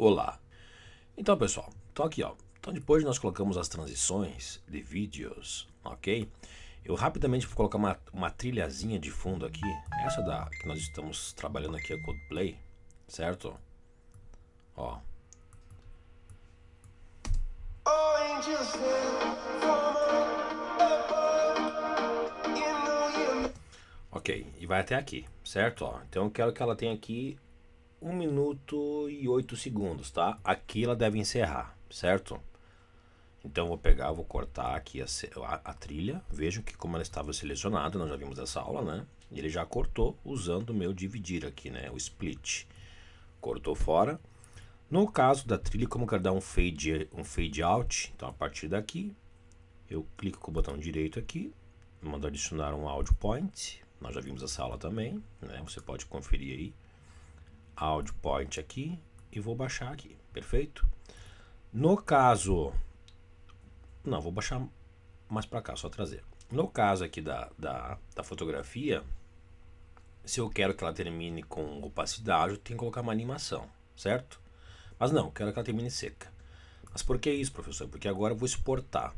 Olá. Então, pessoal, então aqui, ó. Então, depois nós colocamos as transições de vídeos, ok? Eu rapidamente vou colocar uma, uma trilhazinha de fundo aqui. Essa da que nós estamos trabalhando aqui é Codeplay, certo? Ó. Ok, e vai até aqui, certo? Ó, então eu quero que ela tenha aqui 1 minuto e 8 segundos, tá? Aqui ela deve encerrar, certo? Então vou pegar, vou cortar aqui a, a, a trilha. Vejam que como ela estava selecionada, nós já vimos essa aula, né? Ele já cortou usando o meu dividir aqui, né? O split. Cortou fora. No caso da trilha, como eu quero dar um fade, um fade out, então a partir daqui, eu clico com o botão direito aqui, mando adicionar um audio point. Nós já vimos essa aula também, né? Você pode conferir aí. Audio Point aqui e vou baixar aqui, perfeito? No caso, não, vou baixar mais para cá, só trazer. No caso aqui da, da, da, fotografia, se eu quero que ela termine com opacidade, eu tenho que colocar uma animação, certo? Mas não, quero que ela termine seca. Mas por que isso, professor? Porque agora eu vou exportar.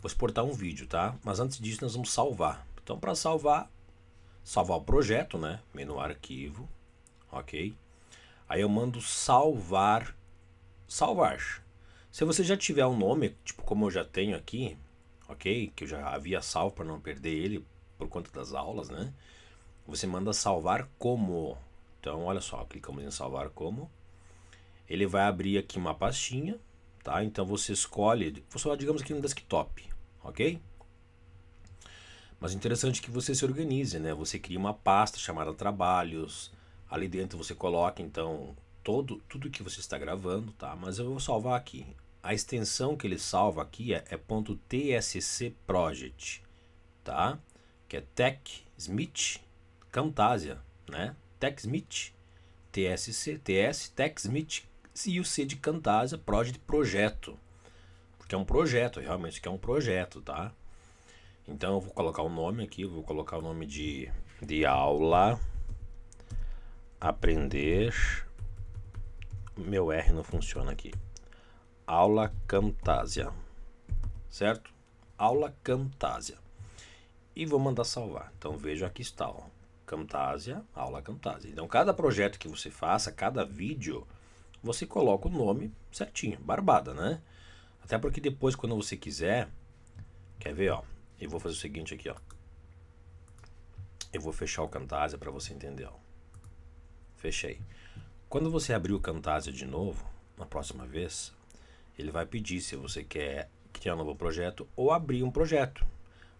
Vou exportar um vídeo, tá? Mas antes disso nós vamos salvar. Então para salvar, salvar o projeto, né? Menu arquivo, ok? Aí eu mando salvar, salvar. Se você já tiver um nome, tipo como eu já tenho aqui, ok? Que eu já havia salvo para não perder ele por conta das aulas, né? Você manda salvar como. Então, olha só, clicamos em salvar como. Ele vai abrir aqui uma pastinha, tá? Então você escolhe, vou salvar digamos aqui no desktop, ok? Mas interessante é que você se organize, né? Você cria uma pasta chamada trabalhos, Ali dentro você coloca então todo tudo que você está gravando, tá? Mas eu vou salvar aqui. A extensão que ele salva aqui é, é .tsc project, tá? Que é Tech Smith Camtasia, né? Tech Smith TSC, TS, Tech Smith e o C de Camtasia Project projeto. Porque é um projeto, realmente que é um projeto, tá? Então eu vou colocar o nome aqui, vou colocar o nome de de aula aprender. Meu R não funciona aqui. Aula Camtasia. Certo? Aula Camtasia. E vou mandar salvar. Então vejo aqui está, ó. Camtasia, aula Camtasia. Então cada projeto que você faça, cada vídeo, você coloca o nome certinho, barbada, né? Até porque depois quando você quiser, quer ver, ó. Eu vou fazer o seguinte aqui, ó. Eu vou fechar o Camtasia para você entender, ó. Fechei. Quando você abrir o Camtasia de novo, na próxima vez, ele vai pedir se você quer criar um novo projeto ou abrir um projeto.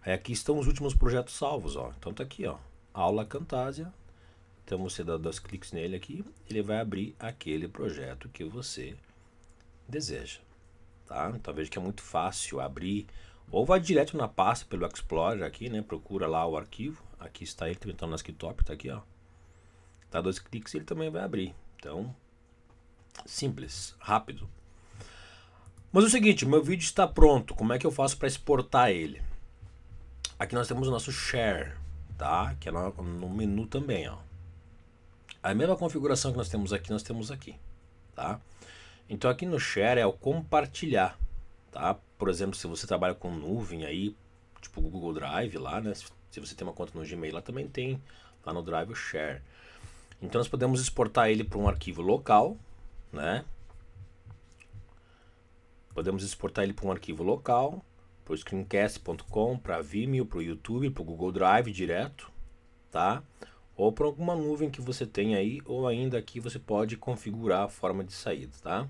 Aí aqui estão os últimos projetos salvos, ó. Então tá aqui, ó. Aula Camtasia. Então você dá dois cliques nele aqui, ele vai abrir aquele projeto que você deseja, tá? Então veja que é muito fácil abrir ou vai direto na pasta pelo Explorer aqui, né? Procura lá o arquivo. Aqui está ele, então no desktop, tá aqui, ó. Dá tá, dois cliques e ele também vai abrir. Então, simples, rápido. Mas é o seguinte, meu vídeo está pronto. Como é que eu faço para exportar ele? Aqui nós temos o nosso share, tá? Que é no, no menu também, ó. A mesma configuração que nós temos aqui, nós temos aqui, tá? Então aqui no share é o compartilhar, tá? Por exemplo, se você trabalha com nuvem aí, tipo Google Drive lá, né? Se você tem uma conta no Gmail lá, também tem lá no Drive o share. Então nós podemos exportar ele para um arquivo local, né? Podemos exportar ele para um arquivo local, para o screencast.com, para Vimeo, para o YouTube, para o Google Drive direto, tá? Ou para alguma nuvem que você tem aí, ou ainda aqui você pode configurar a forma de saída, tá?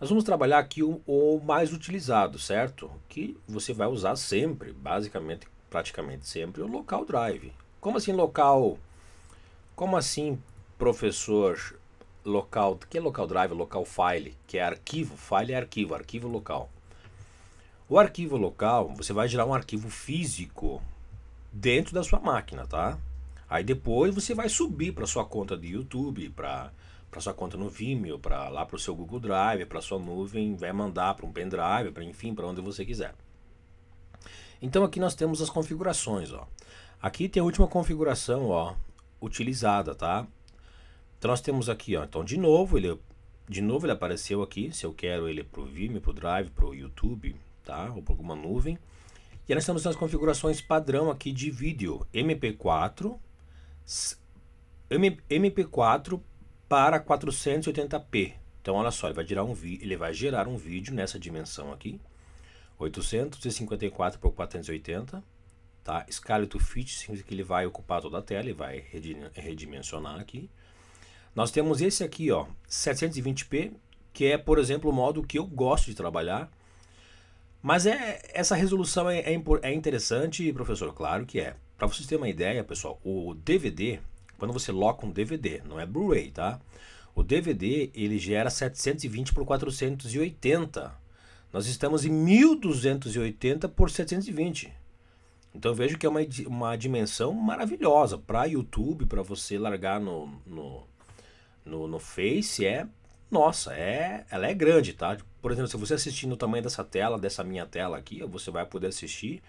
Nós vamos trabalhar aqui o, o mais utilizado, certo? Que você vai usar sempre, basicamente, praticamente sempre, o local drive. Como assim local drive? Como assim, professor local? Que é local drive, local file, que é arquivo, file é arquivo, arquivo local. O arquivo local, você vai gerar um arquivo físico dentro da sua máquina, tá? Aí depois você vai subir para sua conta de YouTube, para para sua conta no Vimeo, para lá para o seu Google Drive, para sua nuvem, vai mandar para um pendrive, para enfim, para onde você quiser. Então aqui nós temos as configurações, ó. Aqui tem a última configuração, ó, utilizada, tá? Então nós temos aqui, ó, então de novo ele de novo ele apareceu aqui, se eu quero ele para o Vimeo, para o Drive, para o YouTube, tá? Ou para alguma nuvem. E nós temos as configurações padrão aqui de vídeo MP4 MP4 para 480p. Então olha só, ele vai gerar um ele vai gerar um vídeo nessa dimensão aqui. 854 por 480 Tá? Scale to Fit significa que ele vai ocupar toda a tela e vai redimensionar aqui. Nós temos esse aqui, ó, 720p, que é, por exemplo, o modo que eu gosto de trabalhar. Mas é, essa resolução é, é, é interessante, professor? Claro que é. Para vocês terem uma ideia, pessoal, o DVD, quando você loca um DVD, não é Blu-ray, tá? O DVD, ele gera 720 por 480. Nós estamos em 1280 por 720. Então eu vejo que é uma, uma dimensão maravilhosa para YouTube, para você largar no, no, no, no Face, é nossa, é, ela é grande, tá? Por exemplo, se você assistir no tamanho dessa tela, dessa minha tela aqui, você vai poder assistir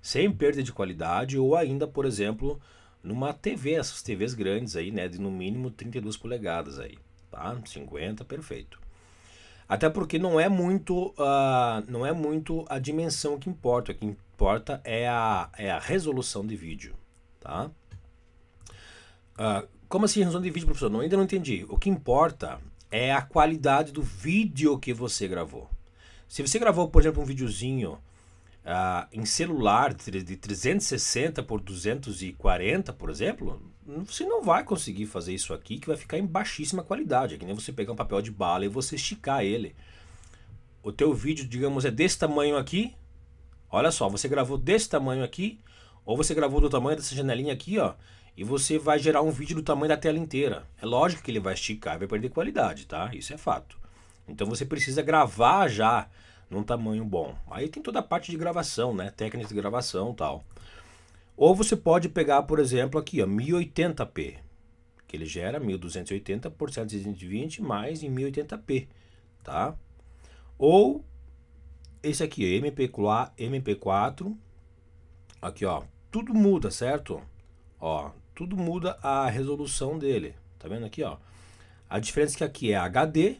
sem perda de qualidade ou ainda, por exemplo, numa TV, essas TVs grandes aí, né, de no mínimo 32 polegadas aí, tá? 50, perfeito. Até porque não é muito, uh, não é muito a dimensão que importa, o que importa é a, é a resolução de vídeo, tá? Uh, como assim resolução de vídeo, professor? Não, ainda não entendi. O que importa é a qualidade do vídeo que você gravou. Se você gravou, por exemplo, um videozinho uh, em celular de 360 por 240, por exemplo, você não vai conseguir fazer isso aqui que vai ficar em baixíssima qualidade. É que nem você pegar um papel de bala e você esticar ele. O teu vídeo, digamos, é desse tamanho aqui, Olha só, você gravou desse tamanho aqui, ou você gravou do tamanho dessa janelinha aqui, ó, e você vai gerar um vídeo do tamanho da tela inteira. É lógico que ele vai esticar e vai perder qualidade, tá? Isso é fato. Então você precisa gravar já num tamanho bom. Aí tem toda a parte de gravação, né? Técnicas de gravação tal. Ou você pode pegar, por exemplo, aqui, ó, 1080p, que ele gera 1280 por 720 mais em 1080p, tá? Ou esse aqui, ó, MP, 4 Aqui, ó. Tudo muda, certo? Ó, tudo muda a resolução dele. Tá vendo aqui, ó? A diferença é que aqui é HD. O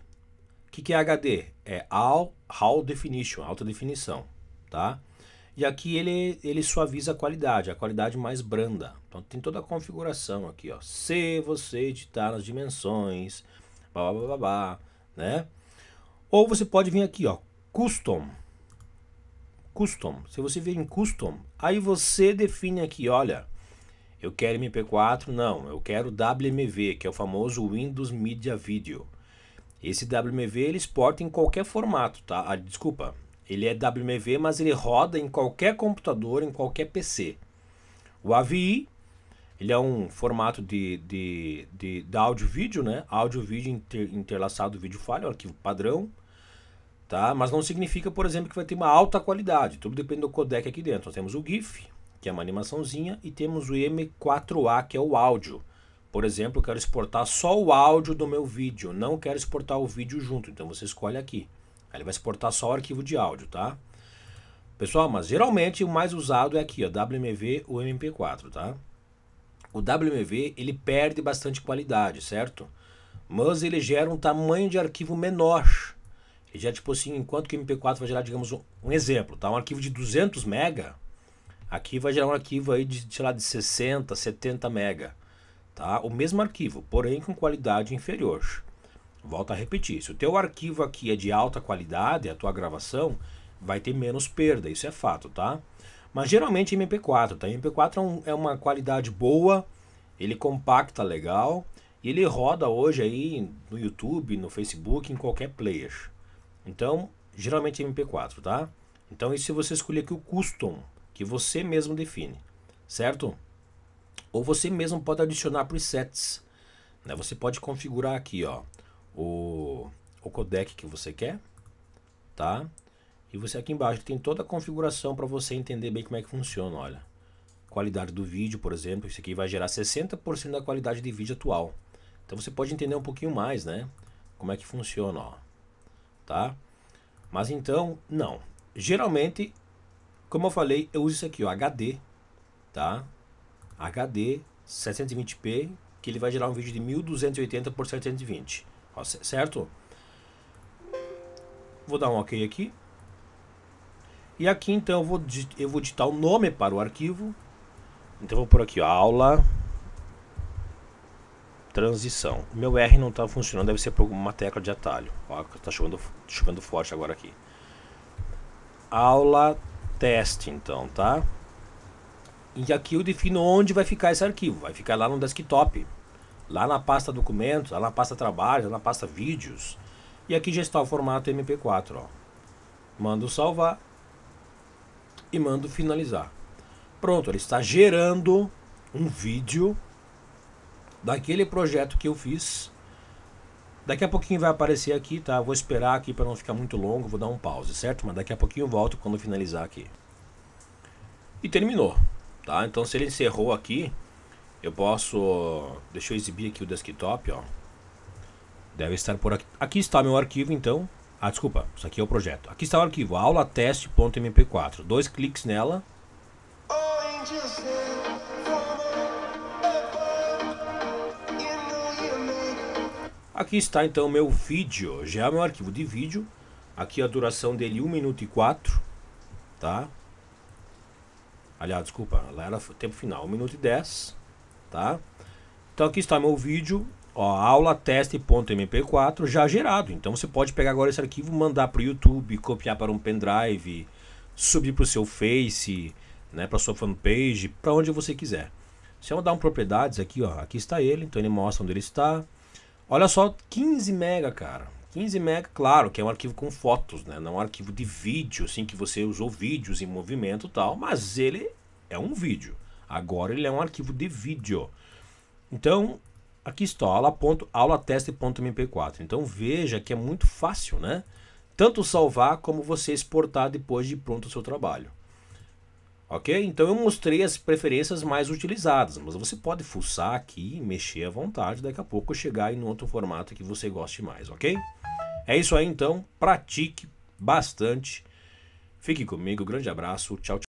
que, que é HD? É All, All Definition, alta definição, tá? E aqui ele, ele suaviza a qualidade, a qualidade mais branda. Então tem toda a configuração aqui, ó. Se você editar nas dimensões, blá blá blá blá, né? Ou você pode vir aqui, ó, Custom custom. Se você vir em custom, aí você define aqui, olha, eu quero MP4, não, eu quero WMV, que é o famoso Windows Media Video. Esse WMV ele exporta em qualquer formato, tá? Ah, desculpa, ele é WMV, mas ele roda em qualquer computador, em qualquer PC. O AVI, ele é um formato de, de, de, de áudio-vídeo, né? Áudio-vídeo inter, interlaçado vídeo-falha, arquivo padrão tá? Mas não significa, por exemplo, que vai ter uma alta qualidade. Tudo depende do codec aqui dentro. Nós temos o GIF, que é uma animaçãozinha, e temos o M4A, que é o áudio. Por exemplo, eu quero exportar só o áudio do meu vídeo, não quero exportar o vídeo junto, então você escolhe aqui. Aí ele vai exportar só o arquivo de áudio, tá? Pessoal, mas geralmente o mais usado é aqui, ó, WMV ou MP4, tá? O WMV, ele perde bastante qualidade, certo? Mas ele gera um tamanho de arquivo menor, e já, tipo assim, enquanto que o MP4 vai gerar, digamos, um, um exemplo, tá? Um arquivo de 200 mega, aqui vai gerar um arquivo aí de, sei lá, de 60, 70 mega, tá? O mesmo arquivo, porém com qualidade inferior. Volta a repetir, se o teu arquivo aqui é de alta qualidade, a tua gravação, vai ter menos perda, isso é fato, tá? Mas geralmente é MP4, tá? MP4 é, um, é uma qualidade boa, ele compacta legal e ele roda hoje aí no YouTube, no Facebook, em qualquer player. Então, geralmente é MP4, tá? Então, e se você escolher aqui o custom, que você mesmo define, certo? Ou você mesmo pode adicionar presets, né? Você pode configurar aqui, ó, o, o codec que você quer, tá? E você aqui embaixo tem toda a configuração para você entender bem como é que funciona, olha. Qualidade do vídeo, por exemplo, isso aqui vai gerar 60% da qualidade de vídeo atual. Então você pode entender um pouquinho mais, né? Como é que funciona, ó tá? Mas então, não. Geralmente, como eu falei, eu uso isso aqui, o HD, tá? HD 720p, que ele vai gerar um vídeo de 1280 por 720, certo? Vou dar um OK aqui. E aqui então eu vou, eu vou digitar o nome para o arquivo. Então vou por aqui, ó, aula transição. meu R não está funcionando, deve ser por uma tecla de atalho. Está chovendo, chovendo forte agora aqui. Aula teste, então, tá? E aqui eu defino onde vai ficar esse arquivo. Vai ficar lá no desktop, lá na pasta documentos, lá na pasta trabalho, lá na pasta vídeos. E aqui já está o formato MP4, ó. Mando salvar e mando finalizar. Pronto, ele está gerando um vídeo daquele projeto que eu fiz. Daqui a pouquinho vai aparecer aqui, tá? Vou esperar aqui para não ficar muito longo, vou dar um pause, certo? Mas daqui a pouquinho eu volto quando finalizar aqui. E terminou, tá? Então se ele encerrou aqui, eu posso... Deixa eu exibir aqui o desktop, ó. Deve estar por aqui. Aqui está meu arquivo, então. Ah, desculpa, isso aqui é o projeto. Aqui está o arquivo, aula testemp 4 Dois cliques nela. Oh, Aqui está então o meu vídeo, já é meu arquivo de vídeo. Aqui a duração dele 1 minuto e 4, tá? Aliás, desculpa, lá era tempo final, 1 minuto e 10, tá? Então aqui está meu vídeo, ó, aula teste.mp4 já gerado. Então você pode pegar agora esse arquivo, mandar para o YouTube, copiar para um pendrive, subir para o seu Face, né, para sua fanpage, para onde você quiser. Se eu dar um propriedades aqui, ó, aqui está ele, então ele mostra onde ele está, Olha só, 15 mega, cara. 15 mega, claro, que é um arquivo com fotos, né? Não é um arquivo de vídeo, assim, que você usou vídeos em movimento e tal, mas ele é um vídeo. Agora ele é um arquivo de vídeo. Então, aqui está, aula.aulateste.mp4. Então veja que é muito fácil, né? Tanto salvar como você exportar depois de pronto o seu trabalho. Ok? Então eu mostrei as preferências mais utilizadas, mas você pode fuçar aqui e mexer à vontade, daqui a pouco chegar em outro formato que você goste mais, ok? É isso aí então, pratique bastante. Fique comigo, grande abraço, tchau, tchau.